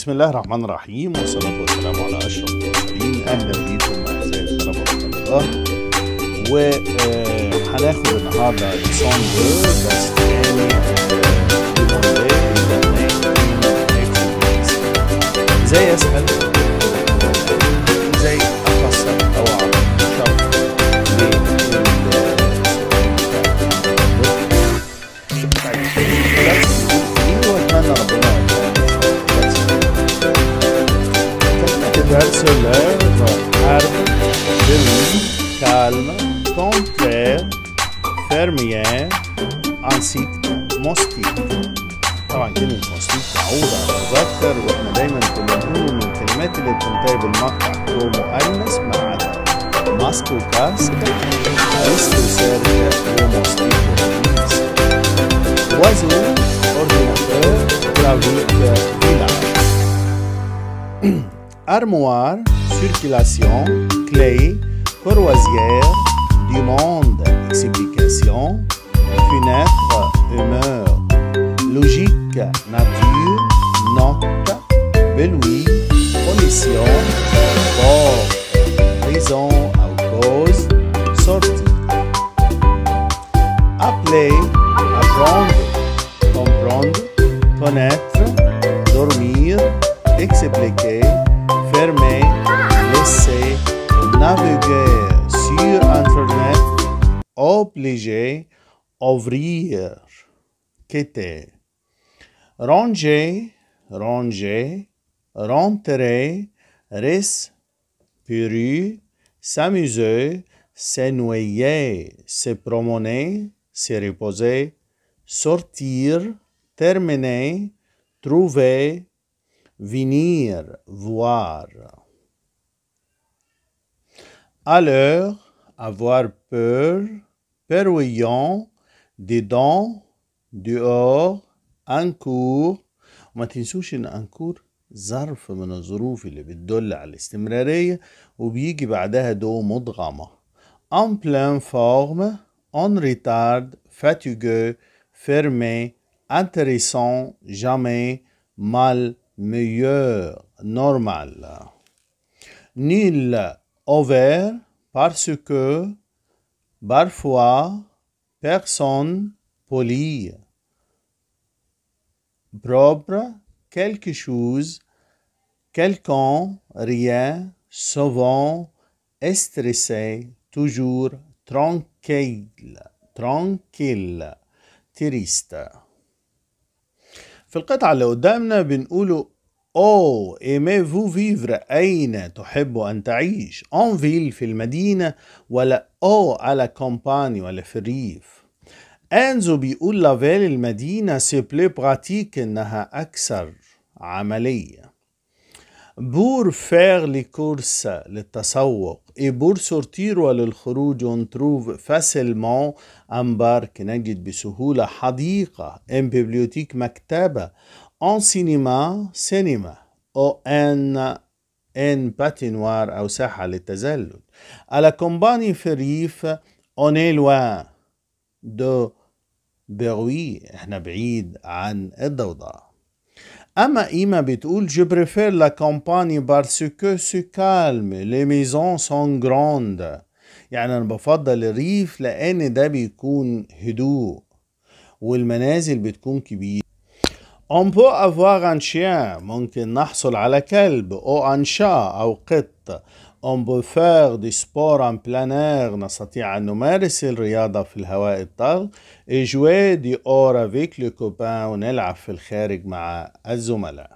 بسم الله الرحمن الرحيم والصلاة والسلام على أشرف المرسلين أهلا بيكم أعزائي الطلبة الله آه، وهناخد النهارده سونج بس تاني يعني، آه، زي اسأل elle se lève, arbre, de calme, contraire, fermière, انسيت موسكيت طبعا كلمة موسكيت تعود على المذكر واحنا دايما كنا بنقول من الكلمات اللي بتنتهي بالمقطع كرو مؤنث ما عدا ماسكو كاسك اسكو سيركا وموسكيت وزو اورديناتور كلاوديك فيلا armoire, circulation, clé, croisière, du monde, explication, fenêtre, humeur, logique, nature, note, belouis, pollution. Ranger, ranger, rentrer, respirer, s'amuser, noyer, se promener, se reposer, sortir, terminer, trouver, venir, voir. Alors, avoir peur, des dedans, dehors, en cours وما تنسوش ان zarf ظرف من الظروف اللي بتدل على الاستمرارية وبيجي بعدها دو مدغمة en plein forme en retard fatigueux fermé intéressant jamais mal meilleur normal nul ouvert parce que parfois personne poli propre, quelque chose, quelqu'un, rien, souvent, stressé, toujours, tranquille, tranquille, triste. في القطعة اللي قدامنا بنقوله أو إيمي فو فيفر أين تحب أن تعيش؟ أون فيل في المدينة ولا أو على كومباني ولا في الريف؟ أنزو بيقول لافيل المدينة سيبلي براتيك إنها أكثر عملية بور فيغ لي كورس للتسوق اي بور سورتير وللخروج اون تروف فاسيلمون ان بارك نجد بسهولة حديقة ان بيبليوتيك مكتبة ان سينما سينما او ان ان باتينوار او ساحة للتزلج على كومباني في الريف اون لوان دو بغوي احنا بعيد عن الضوضاء اما ايما بتقول je بريفير la campagne parce que c'est calme les maisons sont grandes يعني انا بفضل الريف لان ده بيكون هدوء والمنازل بتكون كبيرة On peut avoir un chien ممكن نحصل على كلب أو أنشاء أو قط on peut faire du sport en plein air نستطيع أن نمارس الرياضة في الهواء الطلق et jouer dehors avec le copain ونلعب في الخارج مع الزملاء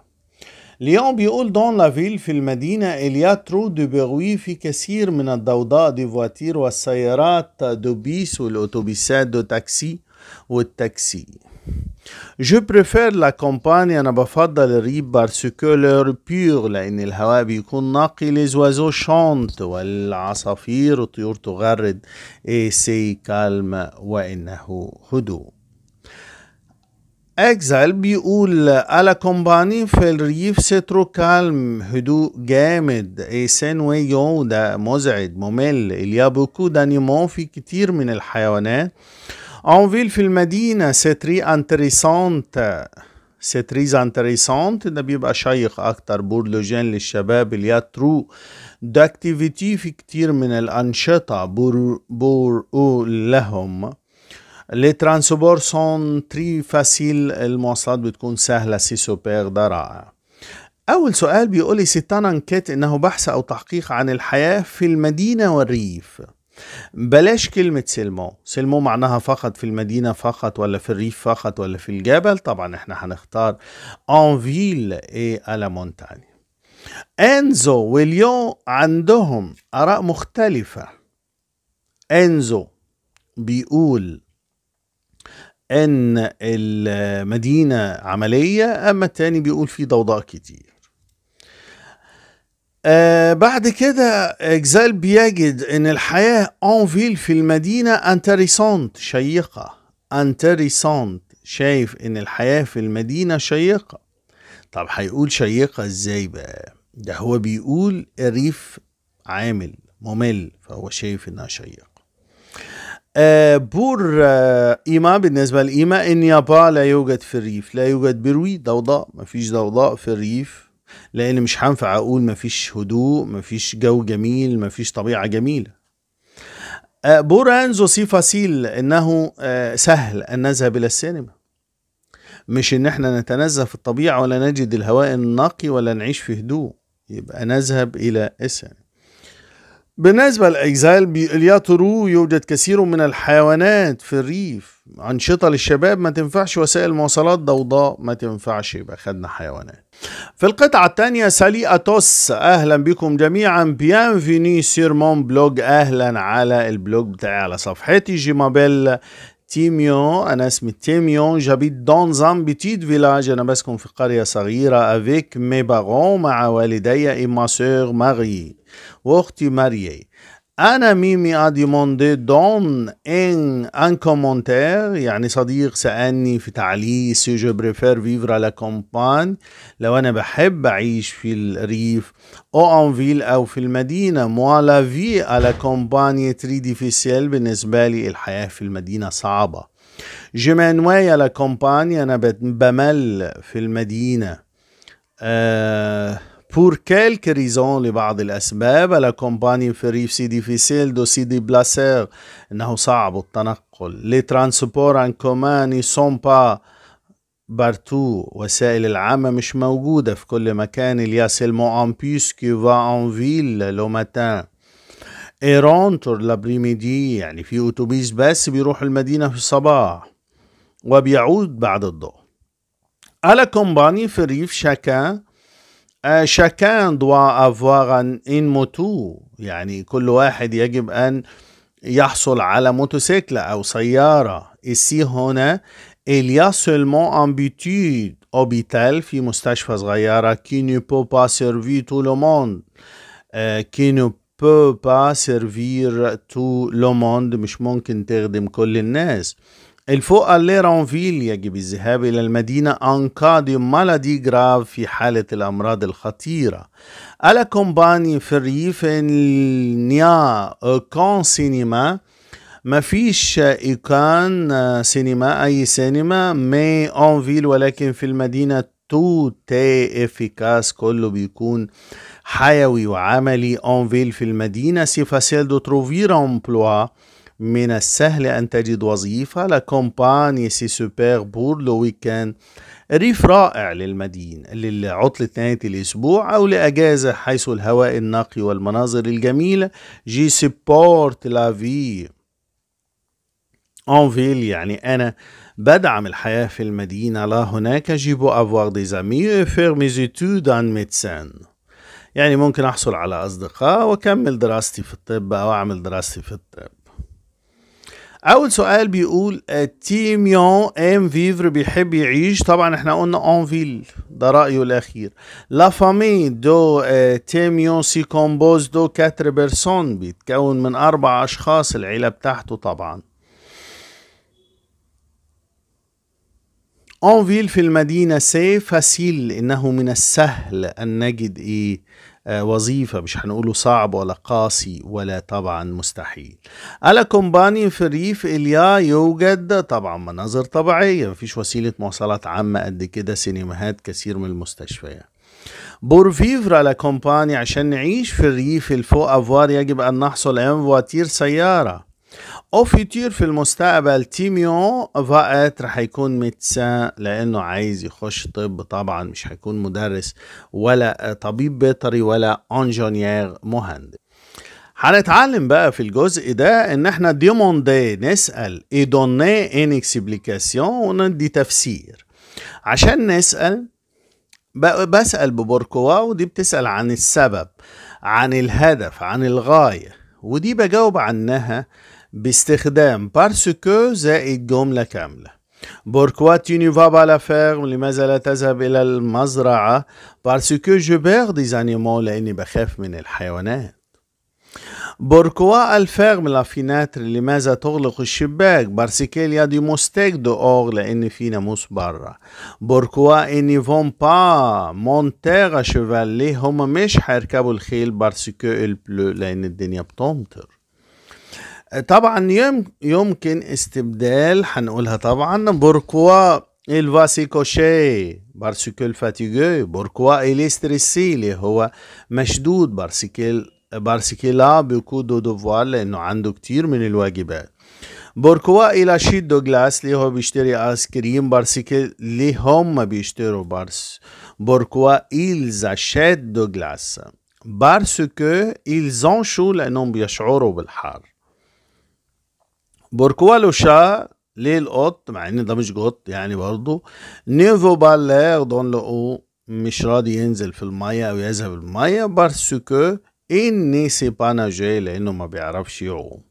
ليون بيقول دون لافيل في المدينة إليا ترو دو بروي في كثير من الضوضاء دي فواتير والسيارات دو بيس والأوتوبيسات دو تاكسي والتاكسي Je préfère la campagne أنا بفضل الريف بارسكو لور بيغ لأن الهواء بيكون نقي les oiseaux chantent والعصافير الطيور تغرد et c'est calme وإنه هدوء اكزال بيقول على كومباني في الريف سترو كالم هدوء جامد اي سين ده مزعج ممل اليا بوكو دانيمون في كتير من الحيوانات En ville في c'est très intéressant. سي تريز انتريسونت ده بيبقى شيق اكتر بورلوجان للشباب الياترو داكتيفيتي في كتير من الانشطة بور بور لهم لي ترانسبور سون تري فاسيل المواصلات بتكون سهلة سي سوبر ده رائع أول سؤال بيقولي ستان أنكيت إنه بحث أو تحقيق عن الحياة في المدينة والريف بلاش كلمة سلمو سلمو معناها فقط في المدينة فقط ولا في الريف فقط ولا في الجبل طبعا احنا هنختار en ville et à la montagne انزو وليو عندهم آراء مختلفة انزو بيقول ان المدينة عملية اما التاني بيقول في ضوضاء كتير آه، بعد كده آه، اكزال بيجد ان الحياة انفيل في المدينة انتريسانت شيقة انتريسانت شايف ان الحياة في المدينة شيقة طب هيقول شيقة ازاي بقى ده هو بيقول الريف عامل ممل فهو شايف انها شيقة آه بور آه إيما بالنسبة لإيما إن يابا لا يوجد في الريف لا يوجد بروي ضوضاء مفيش ضوضاء في الريف لان مش هينفع اقول مفيش هدوء مفيش جو جميل مفيش طبيعه جميله آه، بورانزو سي فاسيل انه آه، سهل ان نذهب الى السينما مش ان احنا نتنزه في الطبيعه ولا نجد الهواء النقي ولا نعيش في هدوء يبقى نذهب الى السينما بالنسبة للإكزايل بيقول يا ترو يوجد كثير من الحيوانات في الريف أنشطة للشباب ما تنفعش وسائل مواصلات ضوضاء ما تنفعش يبقى خدنا حيوانات في القطعة الثانية سالي أتوس أهلا بكم جميعا بيانفيني سير مون بلوج أهلا على البلوج بتاعي على صفحتي جيمابيل تيميون أنا اسمي تيميون جابيت دون زام بتيت فيلاج أنا بسكن في قرية صغيرة افيك مي بارون مع والدي اي ما سور ماغي واختي ماريي انا ميمي ادي موندي دون ان ان كومونتير يعني صديق سالني في تعليق سي جو بريفير فيفر لا كومبان لو انا بحب اعيش في الريف او ان فيل او في المدينه مو لا في على كومباني تري ديفيسيل بالنسبه لي الحياه في المدينه صعبه جي مانوي لا كومباني انا بمل في المدينه أه Pour quelques raisons لبعض الأسباب la campagne ferry si difficile de s'y déplacer إنه صعب التنقل les transports en commun ne sont pas بارتو وسائل العامة مش موجودة في كل مكان il y a seulement un bus qui va en ville le matin et rentre l'après-midi يعني في أتوبيس بس بيروح المدينة في الصباح وبيعود بعد الظهر على كومباني في الريف شاكان chacun doit avoir un, une moto يعني كل واحد يجب أن يحصل على موتوسيكل أو سيارة ici هنا il y a seulement un butude hôpital في مستشفى صغيرة qui ne peut pas servir tout le monde qui ne peut pas servir tout le monde مش ممكن تخدم كل الناس الفوق الليرونفيل يجب الذهاب إلى المدينة أنكاديوم مالادي جراف في حالة الأمراض الخطيرة ألا كومباني في الريف نيا كون سينما ما فيش إيكان سينما أي سينما مي أونفيل ولكن في المدينة تو تي افيكاس كله بيكون حيوي وعملي أونفيل في المدينة سي فاسيل دو تروفير أمبلوا من السهل أن تجد وظيفة لا كومباني سي سوبر بور لو ويكاند ريف رائع للمدينة للعطلة نهاية الأسبوع أو لأجازة حيث الهواء النقي والمناظر الجميلة جي سبورت لا في فيل يعني أنا بدعم الحياة في المدينة لا هناك جيبو أفوار دي زامي فير ميز أن ميدسان يعني ممكن أحصل على أصدقاء وأكمل دراستي في الطب أو أعمل دراستي في الطب اول سؤال بيقول آه، تيميون ام فيفر بيحب يعيش طبعا احنا قلنا اون فيل ده رايه الاخير لا فامي دو آه، تيميون سي كومبوز دو كاتر بيرسون بيتكون من اربع اشخاص العيله بتاعته طبعا أنفيل في المدينة سي فاسيل إنه من السهل أن نجد إيه وظيفة مش هنقوله صعب ولا قاسي ولا طبعا مستحيل ألا كومباني في الريف إليا يوجد طبعا مناظر طبيعية مفيش وسيلة مواصلات عامة قد كده سينماهات كثير من المستشفيات بور فيفر لا كومباني عشان نعيش في الريف الفوق أفوار يجب أن نحصل أن فواتير سيارة او فيتير في المستقبل تيميو فقط رح يكون ميتسا لانه عايز يخش طب طبعا مش هيكون مدرس ولا طبيب بيطري ولا انجونيير مهندس هنتعلم بقى في الجزء ده ان احنا ديموندي نسأل اي دوني ان اكسبليكاسيون وندي تفسير عشان نسأل بسأل ببوركوا ودي بتسأل عن السبب عن الهدف عن الغاية ودي بجاوب عنها باستخدام بارسكو زائد جملة كاملة بوركوا تي ne vas pas لماذا لا تذهب إلى المزرعة بارسكو جو بيغ دي زانيمو لأني بخاف من الحيوانات بوركوا الفيرم لا فيناتر لماذا تغلق الشباك بارسكو يا دي موستيك دو اور لان في ناموس برا بوركوا اني فون با مونتيغ شيفالي هما مش حيركبوا الخيل بارسكو البلو لان الدنيا بتمطر طبعا يمكن استبدال هنقولها طبعا بوركوا il va se coucher parce qu'il fatigué pourquoi il est stressé اللي هو مشدود parce qu'il لا qu'il a beaucoup de devoirs لانه عنده كتير من الواجبات بوركوا الى شيد دو جلاس اللي هو بيشتري ايس كريم بارسيكل اللي هم بيشتروا بارس بوركوا إلزا شاد دو جلاس بارسكو إلزون شو لأنهم بيشعروا بالحر بوركوالو شا ليه القط مع ان ده مش قط يعني برضه نيفو بالير دون لو مش راضي ينزل في المية او يذهب المية بارسكو اني سي باناجي لانه ما بيعرفش يعوم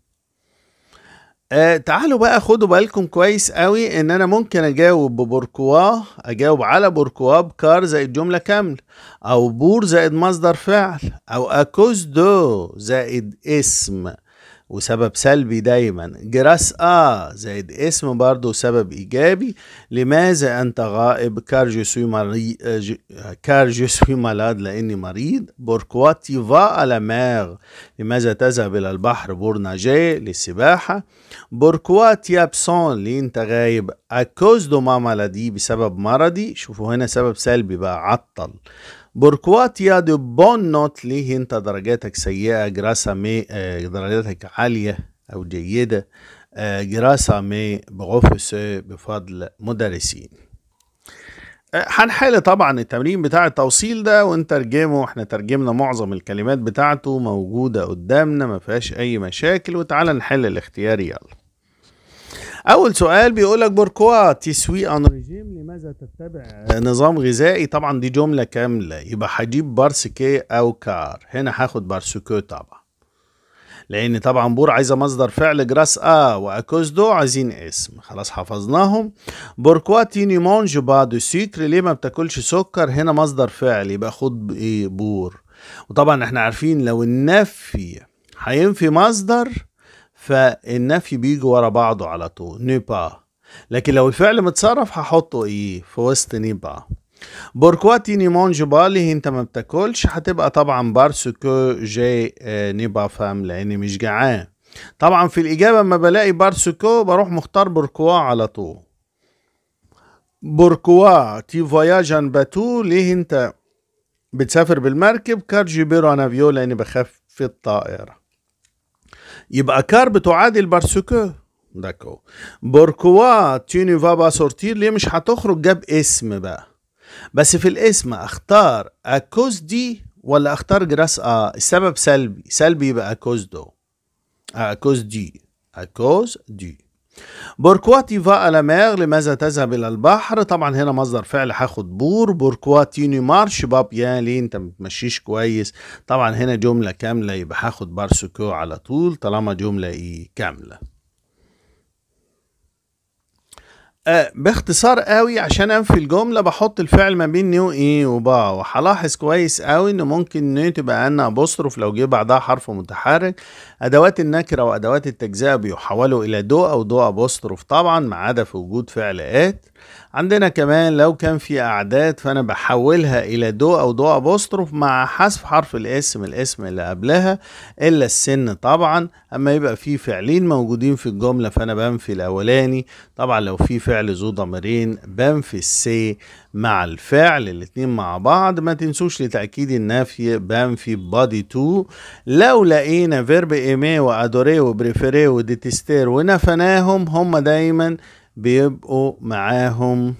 آه تعالوا بقى خدوا بالكم كويس قوي ان انا ممكن اجاوب ببوركوا اجاوب على بوركوا بكار زائد جمله كامله او بور زائد مصدر فعل او اكوز دو زائد اسم وسبب سلبي دايما جراس آ زائد اسم برضو سبب إيجابي لماذا أنت غائب كار سوي مري... كار جو مالاد لأني مريض بوركواتي فا على ماغ لماذا تذهب إلى البحر بورناجي للسباحة بوركواتي أبسون لي أنت غايب أكوز دو ما مالادي بسبب مرضي شوفوا هنا سبب سلبي بقى عطل بوركواتيا دو بون نوت ليه انت درجاتك سيئة جراسة مي آه، درجاتك عالية او جيدة آه، جراسة مي بغوفس بفضل مدرسين آه، هنحل طبعا التمرين بتاع التوصيل ده ونترجمه احنا ترجمنا معظم الكلمات بتاعته موجودة قدامنا ما فيهاش اي مشاكل وتعالى نحل الاختيار يلا اول سؤال بيقولك بوركوا تسوي ان ريجيم لماذا تتبع نظام غذائي طبعا دي جملة كاملة يبقى هجيب بارسكي أو كار هنا هاخد بارسكو طبعا لأن طبعا بور عايزة مصدر فعل جراس آ وأكوز دو عايزين اسم خلاص حفظناهم بوركوا تيني مونج با دو سكر ليه ما بتاكلش سكر هنا مصدر فعل يبقى خد إيه بور وطبعا احنا عارفين لو النفي هينفي مصدر فالنفي بيجي ورا بعضه على طول نيبا لكن لو الفعل متصرف هحطه ايه في وسط نيبا بوركوا تي ني مونج با انت ما بتاكلش هتبقى طبعا بارسكو جاي آه، نيبا فام لاني مش جعان طبعا في الاجابه اما بلاقي بارسكو بروح مختار بوركوا على طول بوركوا تي فواياج ان باتو ليه انت بتسافر بالمركب كار جيبيرو انافيو لاني بخاف في الطائره يبقى كار بتعادل بارسكو داكو بوركوا توني فابا سورتير ليه مش هتخرج جاب اسم بقى بس في الاسم اختار اكوز دي ولا اختار جراس اه السبب سلبي سلبي يبقى اكوز دو اكوز دي اكوز دي بوركوا تي فا مير لماذا تذهب الى البحر طبعا هنا مصدر فعل هاخد بور بوركوا ني مارش باب يا ليه انت ما بتمشيش كويس طبعا هنا جمله كامله يبقى هاخد بارسكو على طول طالما جمله ايه كامله آه، باختصار قوي عشان انفي الجمله بحط الفعل ما بين نيو ايه وبا وهلاحظ كويس قوي ان ممكن نيو تبقى ان ابوستروف لو جه بعدها حرف متحرك أدوات النكرة وأدوات التجزئة بيحولوا إلى دو أو دو أبوستروف طبعا ما عدا في وجود فعل آت عندنا كمان لو كان في أعداد فأنا بحولها إلى دو أو دو أبوستروف مع حذف حرف الاسم الاسم اللي قبلها إلا السن طبعا أما يبقى في فعلين موجودين في الجملة فأنا بنفي الأولاني طبعا لو في فعل ذو ضميرين بنفي السي مع الفعل الاتنين مع بعض ما تنسوش لتأكيد النفي بنفي بادي تو لو لقينا فيرب ايمي وادوري وبريفيري وديتستير ونفناهم هم دايما بيبقوا معاهم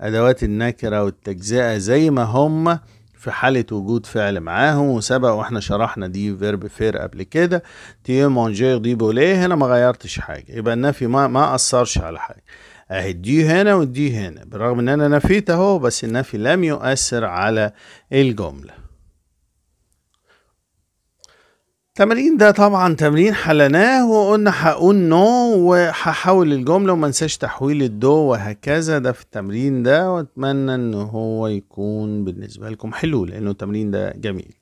ادوات النكرة والتجزئة زي ما هم في حالة وجود فعل معاهم وسبق واحنا شرحنا دي فيرب فير قبل كده تي مونجير دي بوليه هنا ما غيرتش حاجة يبقى النفي ما ما أثرش على حاجة اهديه هنا واديه هنا بالرغم ان انا نفيت اهو بس النفي لم يؤثر على الجملة التمرين ده طبعا تمرين حلناه وقلنا هقول نو وهحول الجملة وما انساش تحويل الدو وهكذا ده في التمرين ده واتمنى ان هو يكون بالنسبة لكم حلو لانه التمرين ده جميل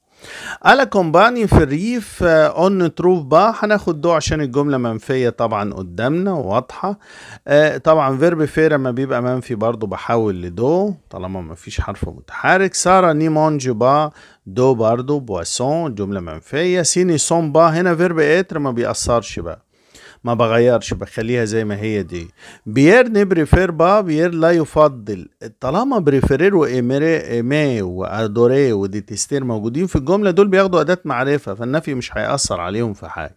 على كومباني في الريف اون تروف با هناخد دو عشان الجمله منفيه طبعا قدامنا واضحه آه، طبعا فيرب فير ما بيبقى منفي برضو بحول لدو طالما مفيش حرف متحرك ساره نيمونج با دو برضو بواسون جمله منفيه سيني سون با هنا فيرب اتر ما بيأثرش بقى ما بغيرش بخليها زي ما هي دي بيير بريفير با بيير لا يفضل طالما بريفيرير وإيمي وأدوري وديتستير موجودين في الجملة دول بياخدوا أداة معرفة فالنفي مش هيأثر عليهم في حاجة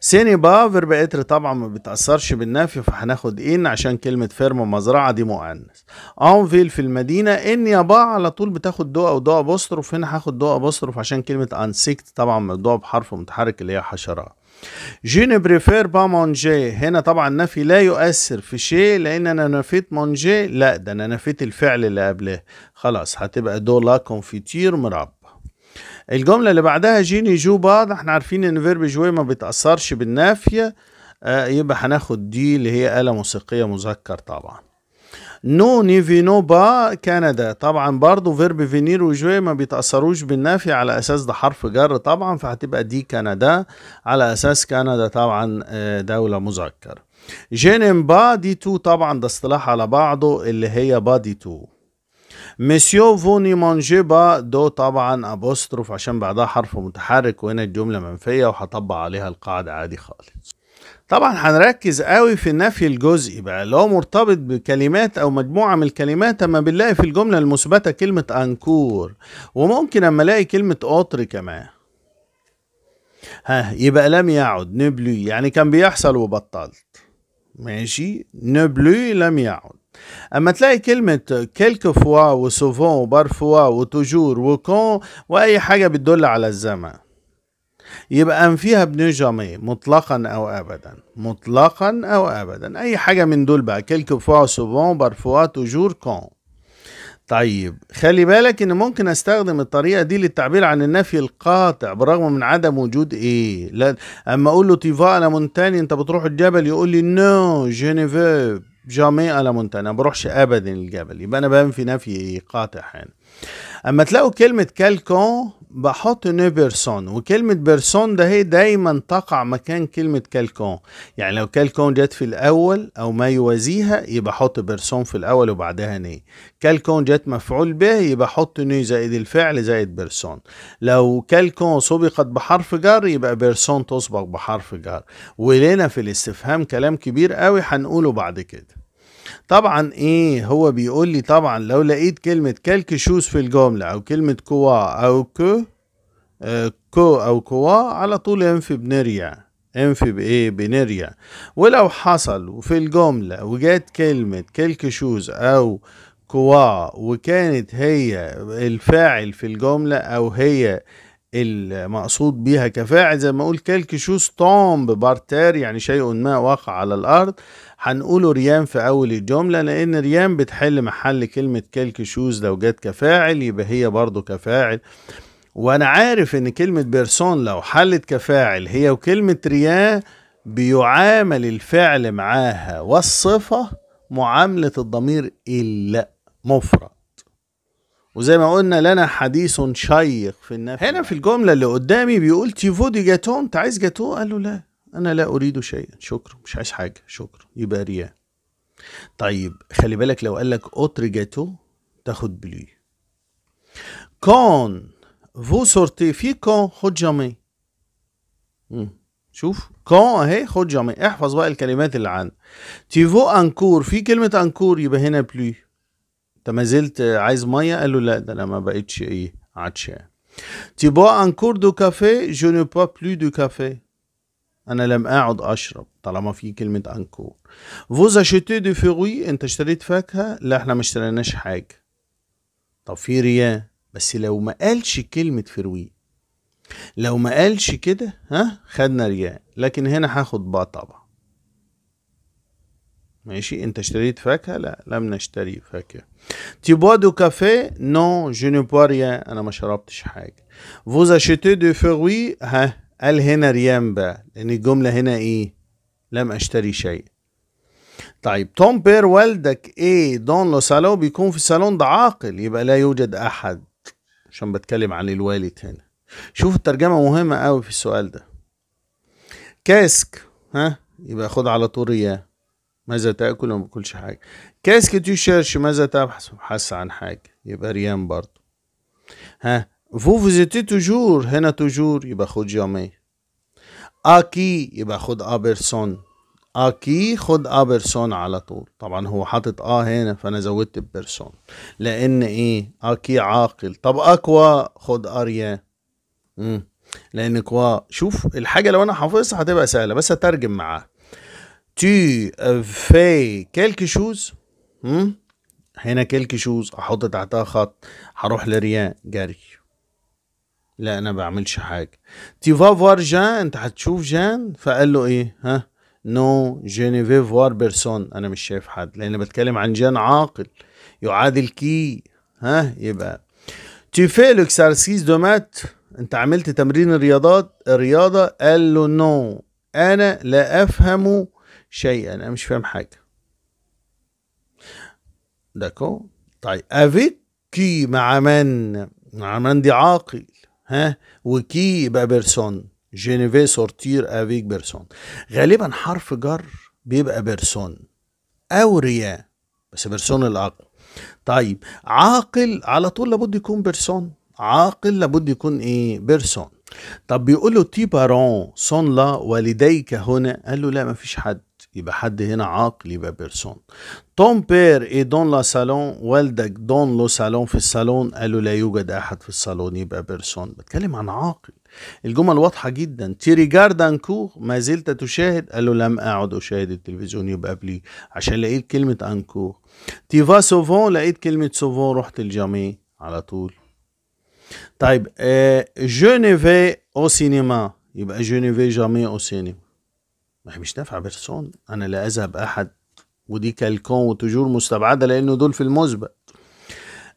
سيني با فيرب اتر طبعا ما بتأثرش بالنفي فهناخد ان عشان كلمة فيرم مزرعة دي مؤنث انفيل في المدينة ان يا با على طول بتاخد دو او دو ابوستروف هنا هاخد دو ابوستروف عشان كلمة انسكت طبعا ممدوع بحرف متحرك اللي هي حشرات جيني بريفير با مونجي هنا طبعا نفي لا يؤثر في شيء لان انا نفيت مونجي لا ده انا نفيت الفعل اللي قبله خلاص هتبقى دو لا كونفيتير مربى الجمله اللي بعدها جيني جو بعض احنا عارفين ان فيرب جوي ما بيتاثرش بالنافيه آه يبقى هناخد دي اللي هي آلة موسيقية مذكر طبعا نو نو با كندا طبعا برضو فيرب فينير وجوي ما بيتأثروش بالنافي على أساس ده حرف جر طبعا فهتبقى دي كندا على أساس كندا طبعا آه، دولة مذكر جينين دي تو طبعا ده اصطلاح على بعضه اللي هي بادي تو مسيو فوني با دو طبعا ابوستروف عشان بعدها حرف متحرك وهنا الجملة منفية وهطبق عليها القاعدة عادي خالص طبعا هنركز قوي في النفي الجزئي بقى اللي هو مرتبط بكلمات او مجموعه من الكلمات اما بنلاقي في الجمله المثبته كلمه انكور وممكن اما الاقي كلمه قطر كمان ها يبقى لم يعد نبلو يعني كان بيحصل وبطلت ماشي نبلو لم يعد اما تلاقي كلمة كيلك فوا وسوفون وبارفوا وتجور وكون واي حاجة بتدل على الزمن يبقى أنفيها بنجامي مطلقا أو أبدا مطلقا أو أبدا أي حاجة من دول بقى كيلكو فوا سوفون بارفوا توجور كون طيب خلي بالك ان ممكن استخدم الطريقه دي للتعبير عن النفي القاطع بالرغم من عدم وجود ايه لا اما اقول له تيفا انا مونتاني انت بتروح الجبل يقول لي نو جو جامي على مونتاني ما بروحش ابدا الجبل يبقى انا بنفي نفي قاطع هنا اما تلاقوا كلمه كالكون بحط نو بيرسون وكلمة بيرسون ده هي دايما تقع مكان كلمة كالكون يعني لو كالكون جت في الأول أو ما يوازيها يبقى حط بيرسون في الأول وبعدها ني كالكون جت مفعول به يبقى حط ني زائد الفعل زائد بيرسون لو كالكون سبقت بحرف جر يبقى بيرسون تسبق بحرف جر ولنا في الاستفهام كلام كبير قوي هنقوله بعد كده طبعا ايه هو بيقول لي طبعا لو لقيت كلمة شوز في الجملة او كلمة كوا او كو آه، كو او كوا على طول انفي بنريع انفي بايه بنريع ولو حصل في الجملة وجات كلمة شوز او كوا وكانت هي الفاعل في الجملة او هي المقصود بيها كفاعل زي ما اقول شوز تومب بارتير يعني شيء ما وقع على الارض هنقوله ريان في أول الجملة لأن ريان بتحل محل كلمة شوز لو جت كفاعل يبقى هي برضو كفاعل وأنا عارف إن كلمة بيرسون لو حلت كفاعل هي وكلمة ريان بيعامل الفعل معاها والصفة معاملة الضمير إلا مفرد وزي ما قلنا لنا حديث شيق في النفس هنا في الجملة اللي قدامي بيقول تيفو دي جاتون انت عايز جاتو قال له لا أنا لا أريد شيئا شكرا مش عايز حاجة شكرا يبقى رياء طيب خلي بالك لو قال لك أوتر جاتو تاخد بلي كون فو سورتي في كون خد جامي شوف كون اهي خد جامي احفظ بقى الكلمات اللي عندك تيفو انكور في كلمة انكور يبقى هنا بلي انت ما زلت عايز مية قال له لا ده انا ما بقتش ايه عطشان بوا انكور دو كافي جو نو با بلو دو كافي انا لم اعد اشرب طالما في كلمه انكور فوزا شتي دي فروي انت اشتريت فاكهه لا احنا ما اشتريناش حاجه طب في ريا بس لو ما قالش كلمه فروي لو ما قالش كده ها خدنا ريا لكن هنا هاخد با طبعا ماشي انت اشتريت فاكهه لا لم نشتري فاكهه تي بوا دو كافيه نو جو نو بوا ريان انا ما شربتش حاجه فوز اشيتي دو فروي ها قال هنا ريان بقى لان الجمله هنا ايه لم اشتري شيء طيب توم بير والدك ايه دون لو سالو بيكون في الصالون ده عاقل يبقى لا يوجد احد عشان بتكلم عن الوالد هنا شوف الترجمه مهمه قوي في السؤال ده كاسك ها يبقى خد على طول ريان ماذا تاكل وما باكلش حاجه كاسك تو ماذا تبحث بحث عن حاجه يبقى ريان برضه ها vous vous étiez toujours هنا toujours يبقى خد جامي à qui يبقى خد أبرسون اكي à qui خد أبرسون على طول طبعا هو حاطط اه هنا فانا زودت بيرسون لان ايه à qui عاقل طب اكوا خد اريا امم لان كوا شوف الحاجه لو انا حافظها هتبقى سهله بس اترجم معاها tu fais quelque chose هنا كلك شوز احط تحتها خط هروح لريان جري لا انا بعملش حاجه تي فا فوار جان انت هتشوف جان فقال له ايه ها نو جينيفي فوار بيرسون انا مش شايف حد لان بتكلم عن جان عاقل يعادل كي ها يبقى تي في لوكسارسيس دو مات انت عملت تمرين الرياضات الرياضة قال له نو انا لا افهم شيئا انا مش فاهم حاجه داكو طيب افيك كي مع من مع من دي عاقل ها وكي يبقى بيرسون جينيفي سورتير افيك بيرسون غالبا حرف جر بيبقى بيرسون او ريا بس بيرسون الاقوى طيب عاقل على طول لابد يكون بيرسون عاقل لابد يكون ايه بيرسون طب بيقول له تي بارون سون لا والديك هنا قال له لا ما فيش حد يبقى حد هنا عاقل يبقى بيرسون تون بير اي دون لا سالون والدك دون لو سالون في الصالون قالوا لا يوجد احد في الصالون يبقى بيرسون بتكلم عن عاقل الجمل واضحة جدا تي جاردن كور ما زلت تشاهد قال له لم أعد أشاهد التلفزيون يبقى بلي عشان لقيت كلمة أنكور فا سوفون لقيت كلمة سوفون رحت الجامي على طول طيب جو جونيفي أو سينما يبقى جونيفي جامي أو سينما ما هي مش نافعه بيرسون انا لا اذهب احد ودي كالكون وتجور مستبعده لانه دول في المثبت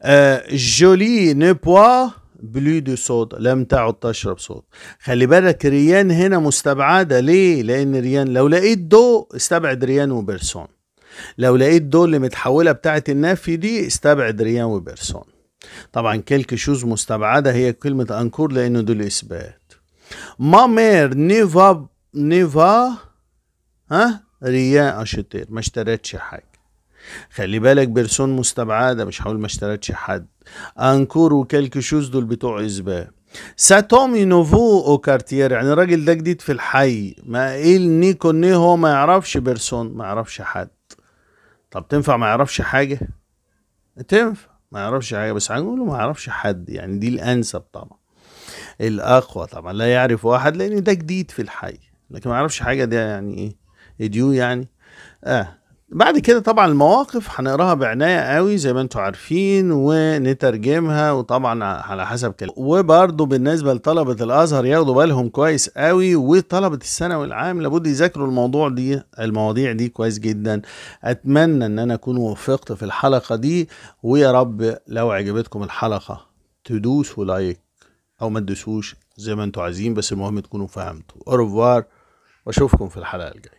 آه جولي نبوا بلو دو صودا لم تعد تشرب صوت خلي بالك ريان هنا مستبعده ليه لان ريان لو لقيت ضوء استبعد ريان وبيرسون لو لقيت ضوء اللي متحوله بتاعه النفي دي استبعد ريان وبيرسون طبعا كلك شوز مستبعده هي كلمه انكور لانه دول اثبات ما مير نيفا نيفا ها رياء شطير ما اشتريتش حاجة خلي بالك بيرسون مستبعدة مش هقول ما اشتريتش حد أنكور شوز دول بتوع إسباب ساتومي نوفو او كارتير يعني الراجل ده جديد في الحي ما ايه النيكوني هو ما يعرفش بيرسون ما يعرفش حد طب تنفع ما يعرفش حاجه تنفع ما يعرفش حاجه بس هنقوله ما يعرفش حد يعني دي الانسب طبعا الاقوى طبعا لا يعرف واحد لان ده جديد في الحي لكن ما يعرفش حاجه ده يعني ايه اديو يعني اه بعد كده طبعا المواقف هنقراها بعناية قوي زي ما انتم عارفين ونترجمها وطبعا على حسب كلام وبرضو بالنسبة لطلبة الأزهر ياخدوا بالهم كويس قوي وطلبة الثانوي العام لابد يذاكروا الموضوع دي المواضيع دي كويس جدا أتمنى إن أنا أكون وفقت في الحلقة دي ويا رب لو عجبتكم الحلقة تدوسوا لايك أو ما تدوسوش زي ما انتم عايزين بس المهم تكونوا فهمتوا اروفوار وأشوفكم في الحلقة الجاية